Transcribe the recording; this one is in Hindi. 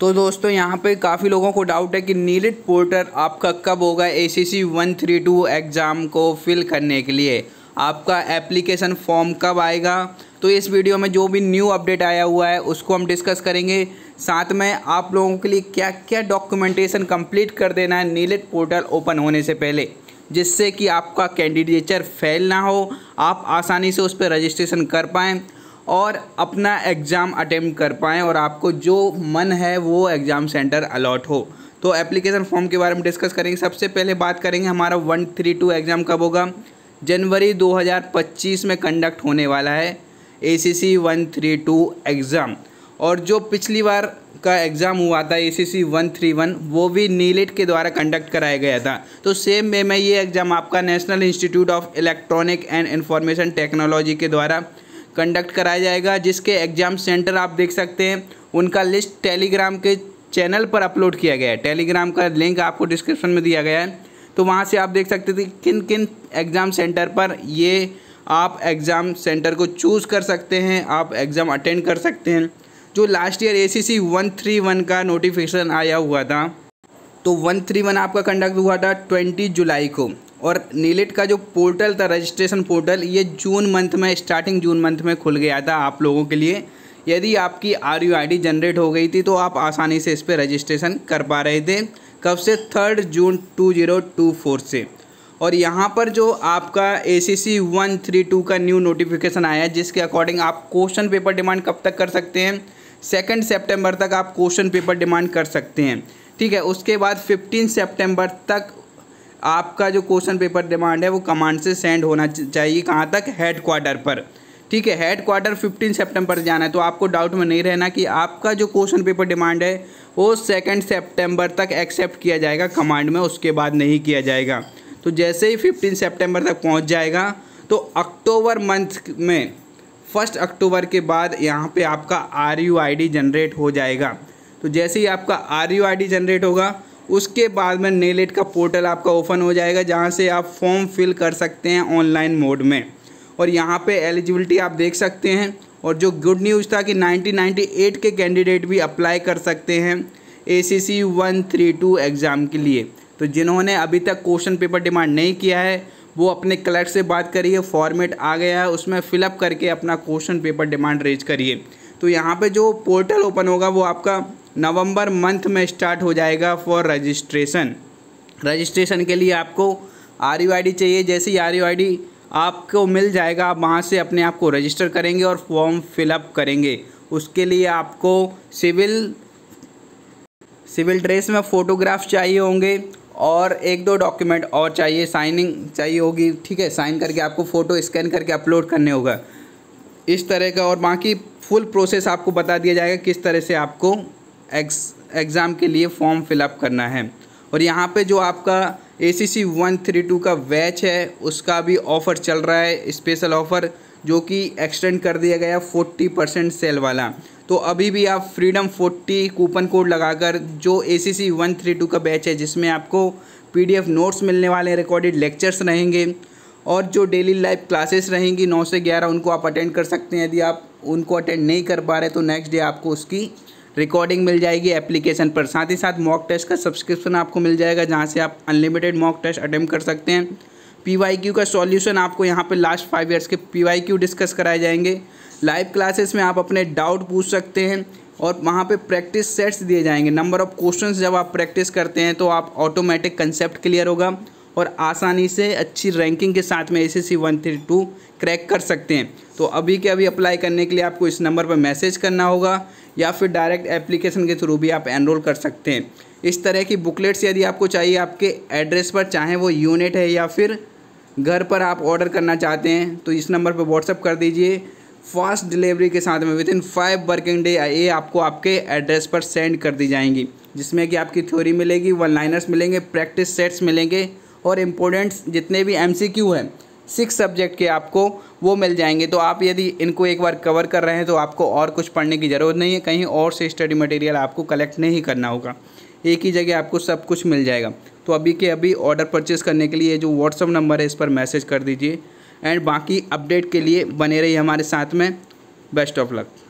तो दोस्तों यहाँ पे काफ़ी लोगों को डाउट है कि नीलिट पोर्टर आपका कब होगा A C C one three two exam को फिल करने के लिए आपका एप्लीकेशन फॉर्म कब आएगा तो इस वीडियो में जो भी न्यू अपडेट आया हुआ है उसको हम डिस्कस करेंगे साथ में आप लोगों के लिए क्या क्या डॉक्यूमेंटेशन कंप्लीट कर देना है नीलिट पोर्टल ओपन होने से पहले जिससे कि आपका कैंडिडेचर फेल ना हो आप आसानी से उस पर रजिस्ट्रेशन कर पाएँ और अपना एग्ज़ाम अटेम्प्ट कर पाएँ और आपको जो मन है वो एग्ज़ाम सेंटर अलॉट हो तो एप्लीकेशन फॉर्म के बारे में डिस्कस करेंगे सबसे पहले बात करेंगे हमारा वन थ्री टू एग्ज़ाम कब होगा जनवरी 2025 में कंडक्ट होने वाला है A C C one three two exam और जो पिछली बार का एग्ज़ाम हुआ था A C C one three one वो भी नीलेट के द्वारा कंडक्ट कराया गया था तो सेम वे में ये एग्ज़ाम आपका National Institute of Electronic and Information Technology के द्वारा कंडक्ट कराया जाएगा जिसके एग्ज़ाम सेंटर आप देख सकते हैं उनका लिस्ट टेलीग्राम के चैनल पर अपलोड किया गया है टेलीग्राम का लिंक आपको डिस्क्रिप्शन में दिया गया है तो वहाँ से आप देख सकते थे किन किन एग्ज़ाम सेंटर पर ये आप एग्ज़ाम सेंटर को चूज़ कर सकते हैं आप एग्ज़ाम अटेंड कर सकते हैं जो last year A C C one three one का नोटिफिकेशन आया हुआ था तो वन थ्री वन आपका कंडक्ट हुआ था ट्वेंटी जुलाई को और नीलेट का जो पोर्टल था रजिस्ट्रेशन पोर्टल ये जून मंथ में स्टार्टिंग जून मंथ में खुल गया था आप लोगों के लिए यदि आपकी R U I D generate हो गई थी तो आप आसानी से इस पर रजिस्ट्रेशन कर पा रहे थे कब से third June two zero two four से और यहाँ पर जो आपका A C C one three two का न्यू नोटिफिकेशन आया है जिसके अकॉर्डिंग आप क्वेश्चन पेपर डिमांड कब तक कर सकते हैं सेकेंड सेप्टेम्बर तक आप क्वेश्चन पेपर डिमांड कर सकते हैं ठीक है उसके बाद फिफ्टीन सेप्टेम्बर तक आपका जो क्वेश्चन पेपर डिमांड है वो कमांड से सेंड होना चाहिए कहाँ तक हेड क्वार्टर पर ठीक है हेड क्वार्टर फिफ्टीन सितंबर जाना है तो आपको डाउट में नहीं रहना कि आपका जो क्वेश्चन पेपर डिमांड है वो सेकेंड सेप्टेम्बर तक एक्सेप्ट किया जाएगा कमांड में उसके बाद नहीं किया जाएगा तो जैसे ही फिफ्टीन सेप्टेम्बर तक पहुँच जाएगा तो अक्टूबर मंथ में फर्स्ट अक्टूबर के बाद यहाँ पे आपका R U I D generate हो जाएगा तो जैसे ही आपका R U I D generate होगा उसके बाद में नेलेट का पोर्टल आपका ओपन हो जाएगा जहाँ से आप फॉर्म फिल कर सकते हैं ऑनलाइन मोड में और यहाँ पे एलिजिबिलिटी आप देख सकते हैं और जो गुड न्यूज़ था कि 1998 के कैंडिडेट भी अप्लाई कर सकते हैं A C C one three two exam के लिए तो जिन्होंने अभी तक क्वेश्चन पेपर डिमांड नहीं किया है वो अपने क्लर्क से बात करिए फॉर्मेट आ गया है उसमें फिलअप करके अपना क्वेश्चन पेपर डिमांड रेज करिए तो यहाँ पे जो पोर्टल ओपन होगा वो आपका नवंबर मंथ में स्टार्ट हो जाएगा फॉर रजिस्ट्रेशन रजिस्ट्रेशन के लिए आपको आर यू e चाहिए जैसे ही आर यू e आपको मिल जाएगा आप वहाँ से अपने आप को रजिस्टर करेंगे और फॉर्म फिलअप करेंगे उसके लिए आपको सिविल सिविल ड्रेस में फ़ोटोग्राफ चाहिए होंगे और एक दो डॉक्यूमेंट और चाहिए साइनिंग चाहिए होगी ठीक है साइन करके आपको फ़ोटो स्कैन करके अपलोड करने होगा इस तरह का और बाकी फुल प्रोसेस आपको बता दिया जाएगा किस तरह से आपको एग्ज़ाम के लिए फॉर्म फिलअप करना है और यहाँ पे जो आपका A C C one three two का बैच है उसका भी ऑफ़र चल रहा है स्पेशल ऑफ़र जो कि एक्सटेंड कर दिया गया फोर्टी परसेंट सेल वाला तो अभी भी आप फ्रीडम फोर्टी कूपन कोड लगाकर जो A C C one three two का बैच है जिसमें आपको पी डी एफ नोट्स मिलने वाले रिकॉर्डेड लेक्चर्स रहेंगे और जो डेली लाइफ क्लासेस रहेंगी नौ से ग्यारह उनको आप अटेंड कर सकते हैं यदि आप उनको अटेंड नहीं कर पा रहे तो नेक्स्ट डे आपको उसकी रिकॉर्डिंग मिल जाएगी एप्लीकेशन पर साथ ही साथ मॉक टेस्ट का सब्सक्रिप्शन आपको मिल जाएगा जहाँ से आप अनलिमिटेड मॉक टेस्ट अटैम्प्ट कर सकते हैं पी का सॉल्यूशन आपको यहाँ पर लास्ट फाइव ईयर्स के पी डिस्कस कराए जाएंगे लाइव क्लासेस में आप अपने डाउट पूछ सकते हैं और वहाँ पे प्रैक्टिस सेट्स दिए जाएंगे नंबर ऑफ क्वेश्चंस जब आप प्रैक्टिस करते हैं तो आप ऑटोमेटिक कंसेप्ट क्लियर होगा और आसानी से अच्छी रैंकिंग के साथ में S S C one three two crack कर सकते हैं तो अभी के अभी अप्लाई करने के लिए आपको इस नंबर पर मैसेज करना होगा या फिर डायरेक्ट एप्लीकेशन के थ्रू भी आप एनरोल कर सकते हैं इस तरह की बुकलेट्स यदि आपको चाहिए आपके एड्रेस पर चाहे वो यूनिट है या फिर घर पर आप ऑर्डर करना चाहते हैं तो इस नंबर पर व्हाट्सअप कर दीजिए फास्ट डिलीवरी के साथ में with in five working day ये आपको आपके एड्रेस पर सेंड कर दी जाएंगी जिसमें कि आपकी थ्योरी मिलेगी वन लाइनर्स मिलेंगे प्रैक्टिस सेट्स मिलेंगे और इम्पोर्टेंट्स जितने भी एम सी क्यू हैं सिक्स सब्जेक्ट के आपको वो मिल जाएंगे तो आप यदि इनको एक बार कवर कर रहे हैं तो आपको और कुछ पढ़ने की ज़रूरत नहीं है कहीं और से स्टडी मटेरियल आपको कलेक्ट नहीं करना होगा एक ही जगह आपको सब कुछ मिल जाएगा तो अभी के अभी ऑर्डर परचेज़ करने के लिए जो व्हाट्सअप नंबर है इस पर मैसेज कर दीजिए एंड बाकी अपडेट के लिए बने रही हमारे साथ में बेस्ट ऑफ लक